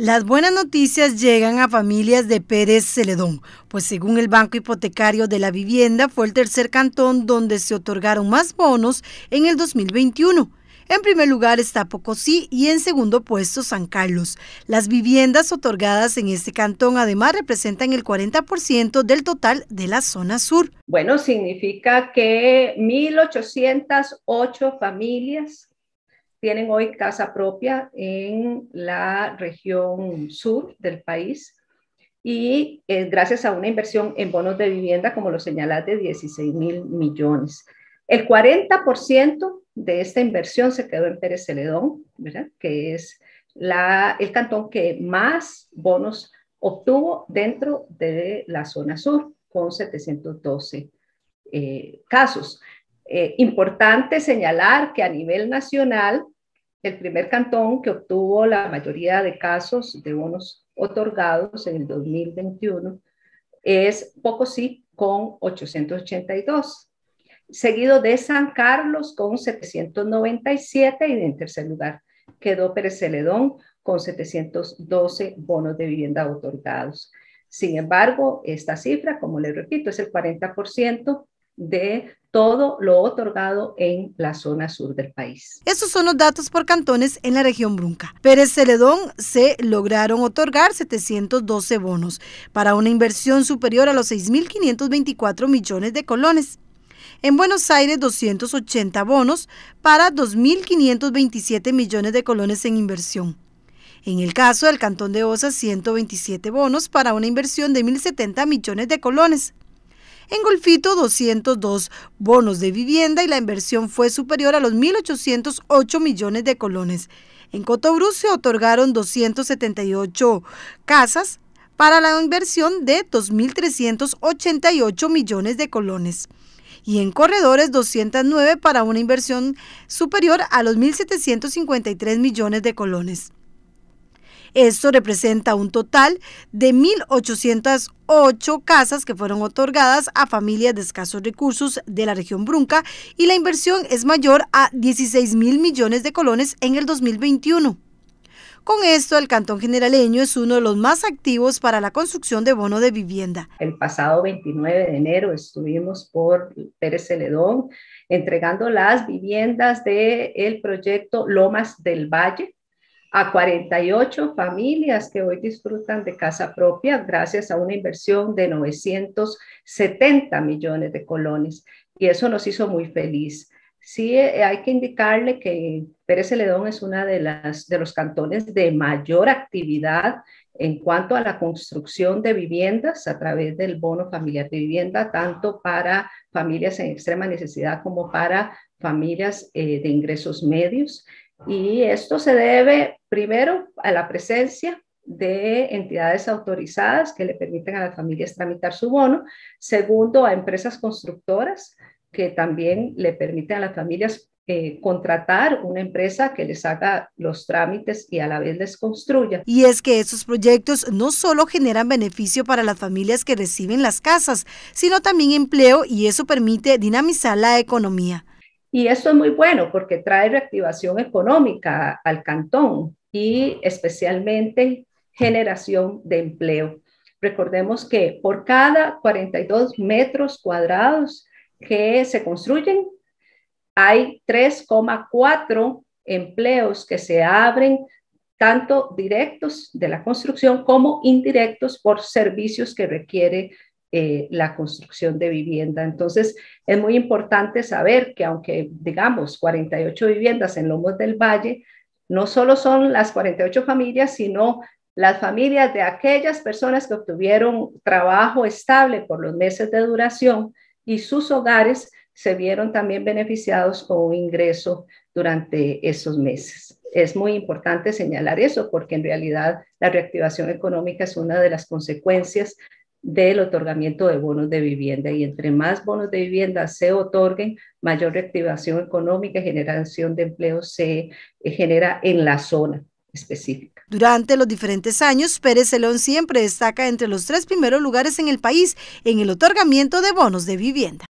Las buenas noticias llegan a familias de Pérez Celedón, pues según el Banco Hipotecario de la Vivienda fue el tercer cantón donde se otorgaron más bonos en el 2021. En primer lugar está Pocosí y en segundo puesto San Carlos. Las viviendas otorgadas en este cantón además representan el 40% del total de la zona sur. Bueno, significa que 1.808 familias tienen hoy casa propia en la región sur del país y eh, gracias a una inversión en bonos de vivienda, como lo señalas, de 16 mil millones. El 40% de esta inversión se quedó en Pérez Celedón, ¿verdad? que es la, el cantón que más bonos obtuvo dentro de la zona sur, con 712 eh, casos. Eh, importante señalar que a nivel nacional el primer cantón que obtuvo la mayoría de casos de bonos otorgados en el 2021 es Pocosí con 882, seguido de San Carlos con 797 y en tercer lugar quedó Pérez Celedón con 712 bonos de vivienda otorgados. Sin embargo, esta cifra, como le repito, es el 40% de todo lo otorgado en la zona sur del país. Esos son los datos por cantones en la región Brunca. Pérez Celedón se lograron otorgar 712 bonos para una inversión superior a los 6.524 millones de colones. En Buenos Aires, 280 bonos para 2.527 millones de colones en inversión. En el caso del Cantón de Osa, 127 bonos para una inversión de 1.070 millones de colones. En Golfito, 202 bonos de vivienda y la inversión fue superior a los 1.808 millones de colones. En Brus se otorgaron 278 casas para la inversión de 2.388 millones de colones y en corredores 209 para una inversión superior a los 1.753 millones de colones. Esto representa un total de 1.808 casas que fueron otorgadas a familias de escasos recursos de la región Brunca y la inversión es mayor a 16 mil millones de colones en el 2021. Con esto, el Cantón Generaleño es uno de los más activos para la construcción de bono de vivienda. El pasado 29 de enero estuvimos por Pérez Celedón entregando las viviendas del el proyecto Lomas del Valle, a 48 familias que hoy disfrutan de casa propia gracias a una inversión de 970 millones de colones. Y eso nos hizo muy feliz. Sí, eh, hay que indicarle que Pérez Celedón es uno de, las, de los cantones de mayor actividad en cuanto a la construcción de viviendas a través del bono familiar de vivienda, tanto para familias en extrema necesidad como para familias eh, de ingresos medios. Y esto se debe primero a la presencia de entidades autorizadas que le permiten a las familias tramitar su bono. Segundo, a empresas constructoras que también le permiten a las familias eh, contratar una empresa que les haga los trámites y a la vez les construya. Y es que esos proyectos no solo generan beneficio para las familias que reciben las casas, sino también empleo y eso permite dinamizar la economía. Y eso es muy bueno porque trae reactivación económica al cantón y especialmente generación de empleo. Recordemos que por cada 42 metros cuadrados que se construyen, hay 3,4 empleos que se abren, tanto directos de la construcción como indirectos por servicios que requiere eh, la construcción de vivienda. Entonces, es muy importante saber que aunque, digamos, 48 viviendas en Lomos del Valle, no solo son las 48 familias, sino las familias de aquellas personas que obtuvieron trabajo estable por los meses de duración y sus hogares se vieron también beneficiados o un ingreso durante esos meses. Es muy importante señalar eso porque en realidad la reactivación económica es una de las consecuencias del otorgamiento de bonos de vivienda. Y entre más bonos de vivienda se otorguen, mayor reactivación económica y generación de empleo se eh, genera en la zona específica. Durante los diferentes años, Pérez Celón siempre destaca entre los tres primeros lugares en el país en el otorgamiento de bonos de vivienda.